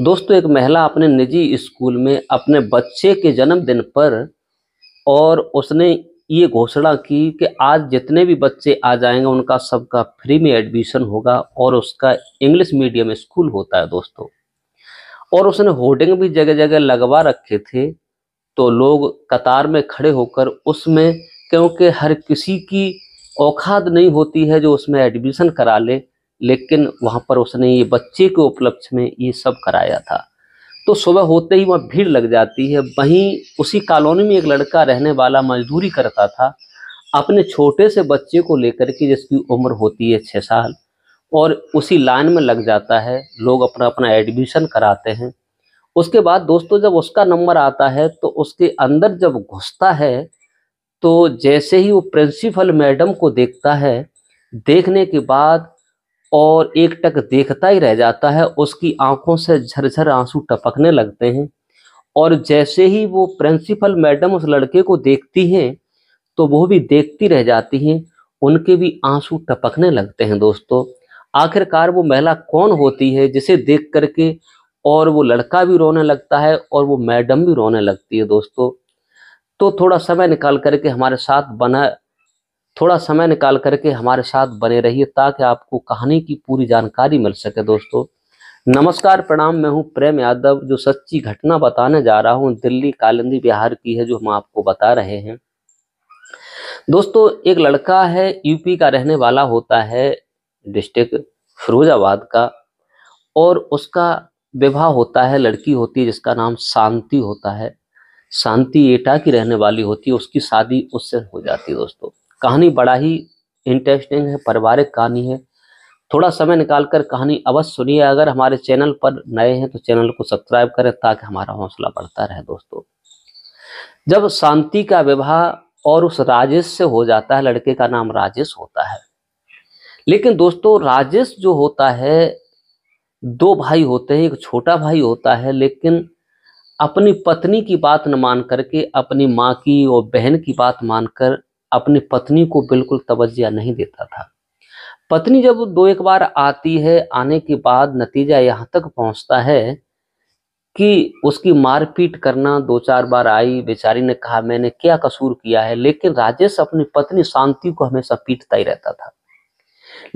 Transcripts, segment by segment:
दोस्तों एक महिला अपने निजी स्कूल में अपने बच्चे के जन्मदिन पर और उसने ये घोषणा की कि आज जितने भी बच्चे आ जाएंगे उनका सबका फ्री में एडमिशन होगा और उसका इंग्लिश मीडियम स्कूल होता है दोस्तों और उसने होर्डिंग भी जगह जगह लगवा रखे थे तो लोग कतार में खड़े होकर उसमें क्योंकि हर किसी की औखाद नहीं होती है जो उसमें एडमिशन करा ले लेकिन वहाँ पर उसने ये बच्चे के उपलक्ष्य में ये सब कराया था तो सुबह होते ही वहाँ भीड़ लग जाती है वहीं उसी कॉलोनी में एक लड़का रहने वाला मजदूरी करता था अपने छोटे से बच्चे को लेकर के जिसकी उम्र होती है छः साल और उसी लाइन में लग जाता है लोग अपना अपना एडमिशन कराते हैं उसके बाद दोस्तों जब उसका नंबर आता है तो उसके अंदर जब घुसता है तो जैसे ही वो प्रिंसिपल मैडम को देखता है देखने के बाद और एक टक देखता ही रह जाता है उसकी आंखों से झरझर आंसू टपकने लगते हैं और जैसे ही वो प्रिंसिपल मैडम उस लड़के को देखती हैं तो वो भी देखती रह जाती हैं उनके भी आंसू टपकने लगते हैं दोस्तों आखिरकार वो महिला कौन होती है जिसे देख करके और वो लड़का भी रोने लगता है और वो मैडम भी रोने लगती है दोस्तों तो थोड़ा समय निकाल करके हमारे साथ बना थोड़ा समय निकाल करके हमारे साथ बने रहिए ताकि आपको कहानी की पूरी जानकारी मिल सके दोस्तों नमस्कार प्रणाम मैं हूं प्रेम यादव जो सच्ची घटना बताने जा रहा हूं दिल्ली कालिंदी बिहार की है जो हम आपको बता रहे हैं दोस्तों एक लड़का है यूपी का रहने वाला होता है डिस्ट्रिक्ट फिरोजाबाद का और उसका विवाह होता है लड़की होती है जिसका नाम शांति होता है शांति एटा की रहने वाली होती है उसकी शादी उससे हो जाती है दोस्तों कहानी बड़ा ही इंटरेस्टिंग है पारिवारिक कहानी है थोड़ा समय निकाल कर कहानी अवश्य सुनिए अगर हमारे चैनल पर नए हैं तो चैनल को सब्सक्राइब करें ताकि हमारा हौसला बढ़ता रहे दोस्तों जब शांति का विवाह और उस राजेश से हो जाता है लड़के का नाम राजेश होता है लेकिन दोस्तों राजेश जो होता है दो भाई होते हैं एक छोटा भाई होता है लेकिन अपनी पत्नी की बात न मान करके अपनी माँ की और बहन की बात मानकर अपनी पत्नी को बिल्कुल तवज्जा नहीं देता था पत्नी जब दो एक बार आती है आने के बाद नतीजा यहाँ तक पहुँचता है कि उसकी मारपीट करना दो चार बार आई बेचारी ने कहा मैंने क्या कसूर किया है लेकिन राजेश अपनी पत्नी शांति को हमेशा पीटता ही रहता था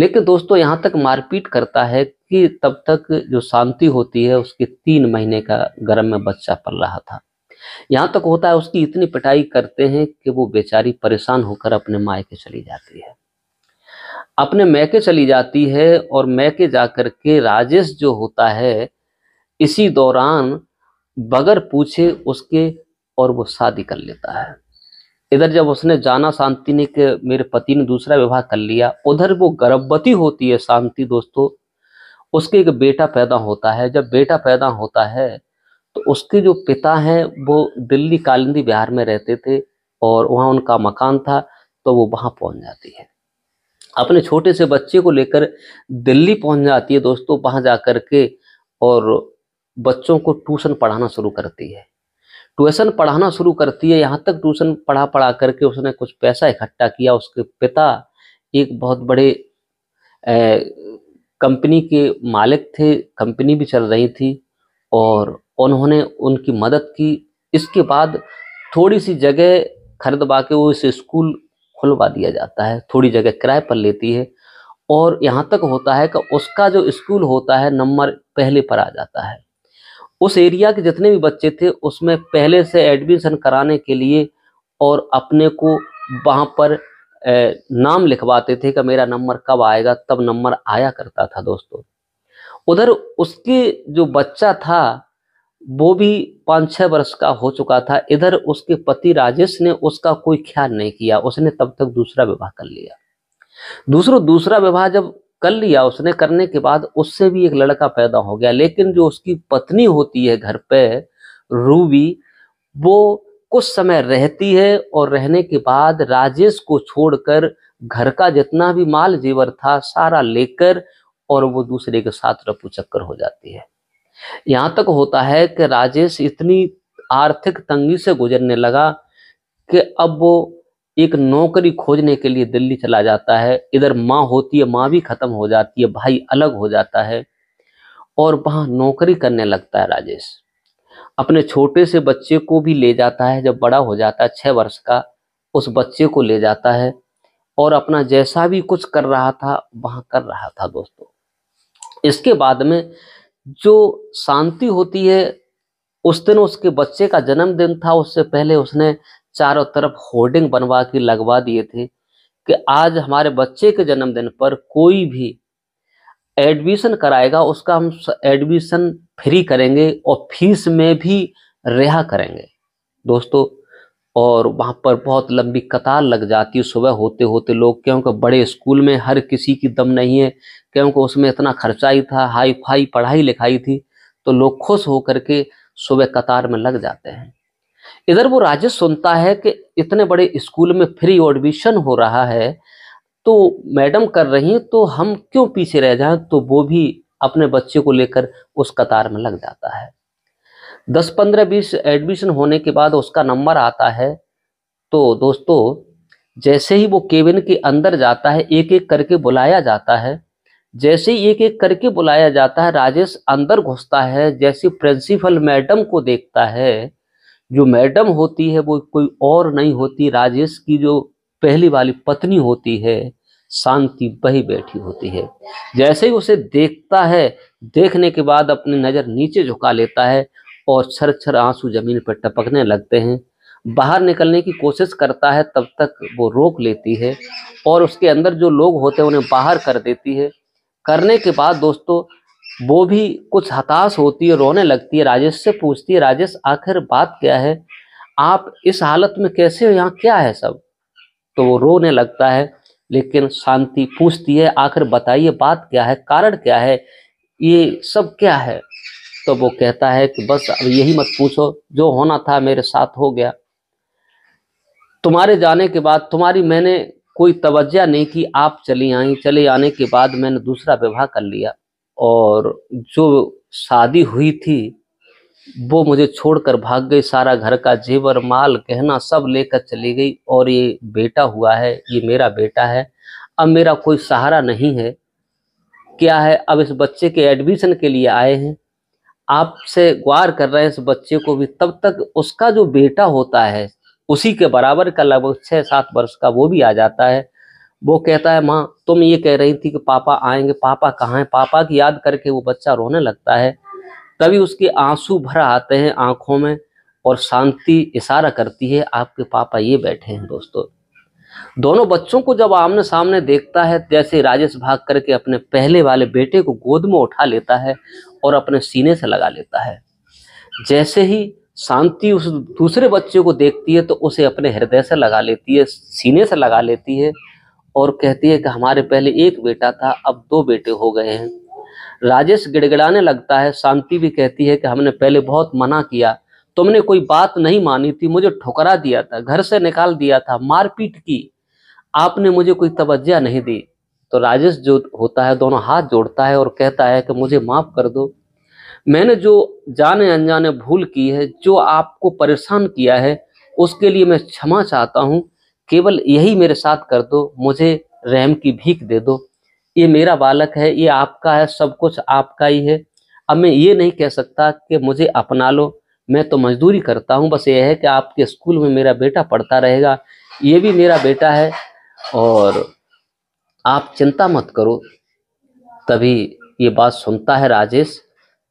लेकिन दोस्तों यहाँ तक मारपीट करता है कि तब तक जो शांति होती है उसके तीन महीने का गर्म में बच्चा पल रहा था यहाँ तक होता है उसकी इतनी पिटाई करते हैं कि वो बेचारी परेशान होकर अपने मायके चली जाती है अपने मैके चली जाती है और मैके जा कर के राजेश जो होता है इसी दौरान बगर पूछे उसके और वो शादी कर लेता है इधर जब उसने जाना शांति ने कि मेरे पति ने दूसरा विवाह कर लिया उधर वो गर्भवती होती है शांति दोस्तों उसके एक बेटा पैदा होता है जब बेटा पैदा होता है तो उसके जो पिता हैं वो दिल्ली कालिंदी बिहार में रहते थे और वहाँ उनका मकान था तो वो वहाँ पहुँच जाती है अपने छोटे से बच्चे को लेकर दिल्ली पहुँच जाती है दोस्तों वहाँ जा कर के और बच्चों को ट्यूशन पढ़ाना शुरू करती है ट्यूशन पढ़ाना शुरू करती है यहाँ तक ट्यूशन पढ़ा पढ़ा करके उसने कुछ पैसा इकट्ठा किया उसके पिता एक बहुत बड़े कंपनी के मालिक थे कंपनी भी चल रही थी और उन्होंने उनकी मदद की इसके बाद थोड़ी सी जगह खरीदवा के वो इस स्कूल खुलवा दिया जाता है थोड़ी जगह किराए पर लेती है और यहाँ तक होता है कि उसका जो स्कूल होता है नंबर पहले पर आ जाता है उस एरिया के जितने भी बच्चे थे उसमें पहले से एडमिशन कराने के लिए और अपने को वहाँ पर नाम लिखवाते थे कि मेरा नंबर कब आएगा तब नंबर आया करता था दोस्तों उधर उसके जो बच्चा था वो भी पाँच छः वर्ष का हो चुका था इधर उसके पति राजेश ने उसका कोई ख्याल नहीं किया उसने तब तक दूसरा विवाह कर लिया दूसरा दूसरा विवाह जब कर लिया उसने करने के बाद उससे भी एक लड़का पैदा हो गया लेकिन जो उसकी पत्नी होती है घर पे रूबी वो कुछ समय रहती है और रहने के बाद राजेश को छोड़कर घर का जितना भी माल जेवर था सारा लेकर और वो दूसरे के साथ रपू चक्कर हो जाती है यहाँ तक होता है कि राजेश इतनी आर्थिक तंगी से गुजरने लगा कि अब वो एक नौकरी खोजने के लिए दिल्ली चला जाता है इधर माँ होती है माँ भी खत्म हो जाती है भाई अलग हो जाता है और वहाँ नौकरी करने लगता है राजेश अपने छोटे से बच्चे को भी ले जाता है जब बड़ा हो जाता है छः वर्ष का उस बच्चे को ले जाता है और अपना जैसा भी कुछ कर रहा था वहाँ कर रहा था दोस्तों इसके बाद में जो शांति होती है उस दिन उसके बच्चे का जन्मदिन था उससे पहले उसने चारों तरफ होर्डिंग बनवा के लगवा दिए थे कि आज हमारे बच्चे के जन्मदिन पर कोई भी एडमिशन कराएगा उसका हम एडमिशन फ्री करेंगे और फीस में भी रिहा करेंगे दोस्तों और वहाँ पर बहुत लंबी कतार लग जाती है सुबह होते होते लोग क्योंकि बड़े स्कूल में हर किसी की दम नहीं है क्योंकि उसमें इतना खर्चा ही था हाई फाई पढ़ाई लिखाई थी तो लोग खुश होकर के सुबह कतार में लग जाते हैं इधर वो राजेश सुनता है कि इतने बड़े स्कूल में फ्री एडमिशन हो रहा है तो मैडम कर रही हैं तो हम क्यों पीछे रह जाएं तो वो भी अपने बच्चे को लेकर उस कतार में लग जाता है दस पंद्रह बीस एडमिशन होने के बाद उसका नंबर आता है तो दोस्तों जैसे ही वो केबिन के अंदर जाता है एक एक करके बुलाया जाता है जैसे ही एक एक करके बुलाया जाता है राजेश अंदर घुसता है जैसे प्रिंसिपल मैडम को देखता है जो मैडम होती है वो कोई और नहीं होती राजेश की जो पहली वाली पत्नी होती है शांति बही बैठी होती है जैसे ही उसे देखता है देखने के बाद अपनी नज़र नीचे झुका लेता है और छर छर आंसू जमीन पर टपकने लगते हैं बाहर निकलने की कोशिश करता है तब तक वो रोक लेती है और उसके अंदर जो लोग होते हैं उन्हें बाहर कर देती है करने के बाद दोस्तों वो भी कुछ हताश होती है रोने लगती है राजेश से पूछती है राजेश आखिर बात क्या है आप इस हालत में कैसे हो यहाँ क्या है सब तो वो रोने लगता है लेकिन शांति पूछती है आखिर बताइए बात क्या है कारण क्या है ये सब क्या है तो वो कहता है कि बस अब यही मत पूछो जो होना था मेरे साथ हो गया तुम्हारे जाने के बाद तुम्हारी मैंने कोई तवज्जा नहीं की आप चली आई चले आने के बाद मैंने दूसरा विवाह कर लिया और जो शादी हुई थी वो मुझे छोड़कर भाग गई सारा घर का जेवर माल गहना सब लेकर चली गई और ये बेटा हुआ है ये मेरा बेटा है अब मेरा कोई सहारा नहीं है क्या है अब इस बच्चे के एडमिशन के लिए आए हैं आपसे ग्वार कर रहे हैं इस बच्चे को भी तब तक उसका जो बेटा होता है उसी के बराबर का लगभग छः सात वर्ष का वो भी आ जाता है वो कहता है माँ तुम ये कह रही थी कि पापा आएंगे पापा कहाँ हैं पापा की याद करके वो बच्चा रोने लगता है तभी उसके आंसू भरा आते हैं आंखों में और शांति इशारा करती है आपके पापा ये बैठे हैं दोस्तों दोनों बच्चों को जब आमने सामने देखता है जैसे तो राजेश भाग करके अपने पहले वाले बेटे को गोद में उठा लेता है और अपने सीने से लगा लेता है जैसे ही शांति उस दूसरे बच्चे को देखती है तो उसे अपने हृदय से लगा लेती है सीने से लगा लेती है और कहती है कि हमारे पहले एक बेटा था अब दो बेटे हो गए हैं राजेश गिड़गिड़ाने लगता है शांति भी कहती है कि हमने पहले बहुत मना किया तुमने कोई बात नहीं मानी थी मुझे ठुकरा दिया था घर से निकाल दिया था मारपीट की आपने मुझे कोई तवज्जा नहीं दी तो राजेश जो होता है दोनों हाथ जोड़ता है और कहता है कि मुझे माफ़ कर दो मैंने जो जाने अनजाने भूल की है जो आपको परेशान किया है उसके लिए मैं क्षमा चाहता हूँ केवल यही मेरे साथ कर दो मुझे रहम की भीख दे दो ये मेरा बालक है ये आपका है सब कुछ आपका ही है अब मैं ये नहीं कह सकता कि मुझे अपना लो मैं तो मजदूरी करता हूँ बस ये है कि आपके स्कूल में मेरा बेटा पढ़ता रहेगा ये भी मेरा बेटा है और आप चिंता मत करो तभी ये बात सुनता है राजेश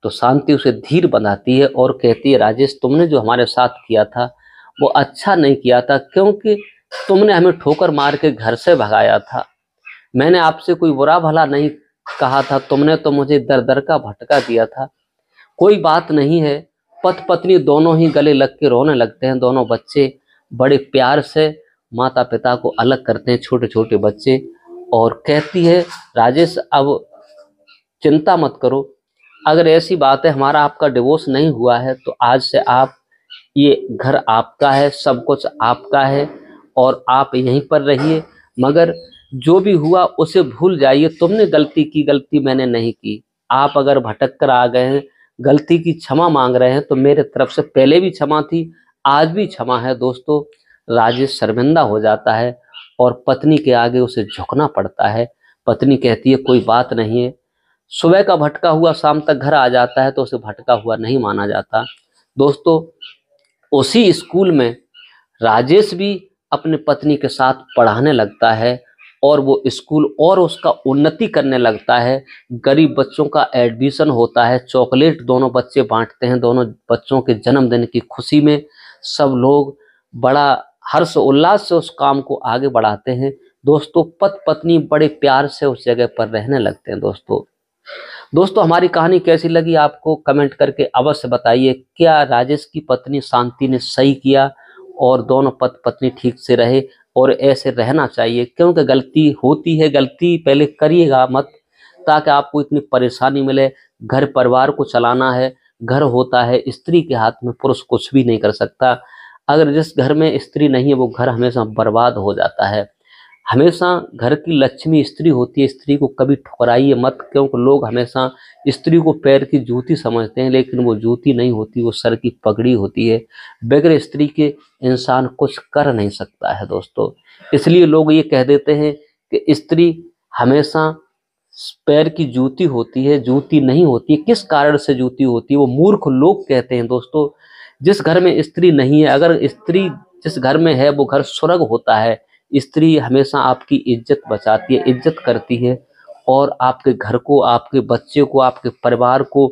तो शांति उसे धीर बनाती है और कहती है राजेश तुमने जो हमारे साथ किया था वो अच्छा नहीं किया था क्योंकि तुमने हमें ठोकर मार के घर से भगाया था मैंने आपसे कोई बुरा भला नहीं कहा था तुमने तो मुझे दर दर का भटका दिया था कोई बात नहीं है पत पत्नी दोनों ही गले लग के रोने लगते हैं दोनों बच्चे बड़े प्यार से माता पिता को अलग करते हैं छोटे छोटे बच्चे और कहती है राजेश अब चिंता मत करो अगर ऐसी बात है हमारा आपका डिवोर्स नहीं हुआ है तो आज से आप ये घर आपका है सब कुछ आपका है और आप यहीं पर रहिए मगर जो भी हुआ उसे भूल जाइए तुमने गलती की गलती मैंने नहीं की आप अगर भटक कर आ गए हैं गलती की क्षमा मांग रहे हैं तो मेरे तरफ से पहले भी क्षमा थी आज भी क्षमा है दोस्तों राजेश शर्मिंदा हो जाता है और पत्नी के आगे उसे झुकना पड़ता है पत्नी कहती है कोई बात नहीं है सुबह का भटका हुआ शाम तक घर आ जाता है तो उसे भटका हुआ नहीं माना जाता दोस्तों उसी स्कूल में राजेश भी अपने पत्नी के साथ पढ़ाने लगता है और वो स्कूल और उसका उन्नति करने लगता है गरीब बच्चों का एडमिशन होता है चॉकलेट दोनों बच्चे बांटते हैं दोनों बच्चों के जन्मदिन की खुशी में सब लोग बड़ा हर्ष उल्लास से उस काम को आगे बढ़ाते हैं दोस्तों पत पत्नी बड़े प्यार से उस जगह पर रहने लगते हैं दोस्तों दोस्तों हमारी कहानी कैसी लगी आपको कमेंट करके अवश्य बताइए क्या राजेश की पत्नी शांति ने सही किया और दोनों पत पत्नी ठीक से रहे और ऐसे रहना चाहिए क्योंकि गलती होती है गलती पहले करिएगा मत ताकि आपको इतनी परेशानी मिले घर परिवार को चलाना है घर होता है स्त्री के हाथ में पुरुष कुछ भी नहीं कर सकता अगर जिस घर में स्त्री नहीं है वो घर हमेशा बर्बाद हो जाता है हमेशा घर की लक्ष्मी स्त्री होती है स्त्री को कभी ठुकराइए मत क्योंकि लोग हमेशा स्त्री को पैर की जूती समझते हैं लेकिन वो जूती नहीं होती वो सर की पगड़ी होती है बगैर स्त्री के इंसान कुछ कर नहीं सकता है दोस्तों इसलिए लोग ये कह देते हैं कि स्त्री हमेशा पैर की जूती होती है जूती नहीं होती है किस कारण से जूती होती है वो मूर्ख लोग कहते हैं दोस्तों जिस घर में स्त्री नहीं है अगर स्त्री जिस घर में है वो घर स्वर्ग होता है स्त्री हमेशा आपकी इज्जत बचाती है इज्जत करती है और आपके घर को आपके बच्चे को आपके परिवार को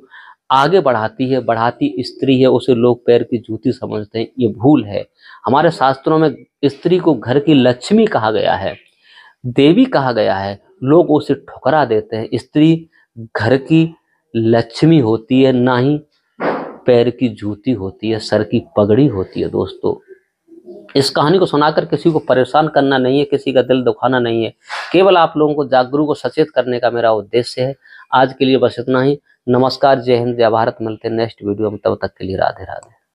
आगे बढ़ाती है बढ़ाती स्त्री है उसे लोग पैर की जूती समझते हैं ये भूल है हमारे शास्त्रों में स्त्री को घर की लक्ष्मी कहा गया है देवी कहा गया है लोग उसे ठुकरा देते हैं स्त्री घर की लक्ष्मी होती है ना ही पैर की जूती होती है सर की पगड़ी होती है दोस्तों इस कहानी को सुनाकर किसी को परेशान करना नहीं है किसी का दिल दुखाना नहीं है केवल आप लोगों को जागरूक और सचेत करने का मेरा उद्देश्य है आज के लिए बस इतना ही नमस्कार जय हिंद जय भारत मिलते हैं नेक्स्ट वीडियो में तब तक के लिए राधे राधे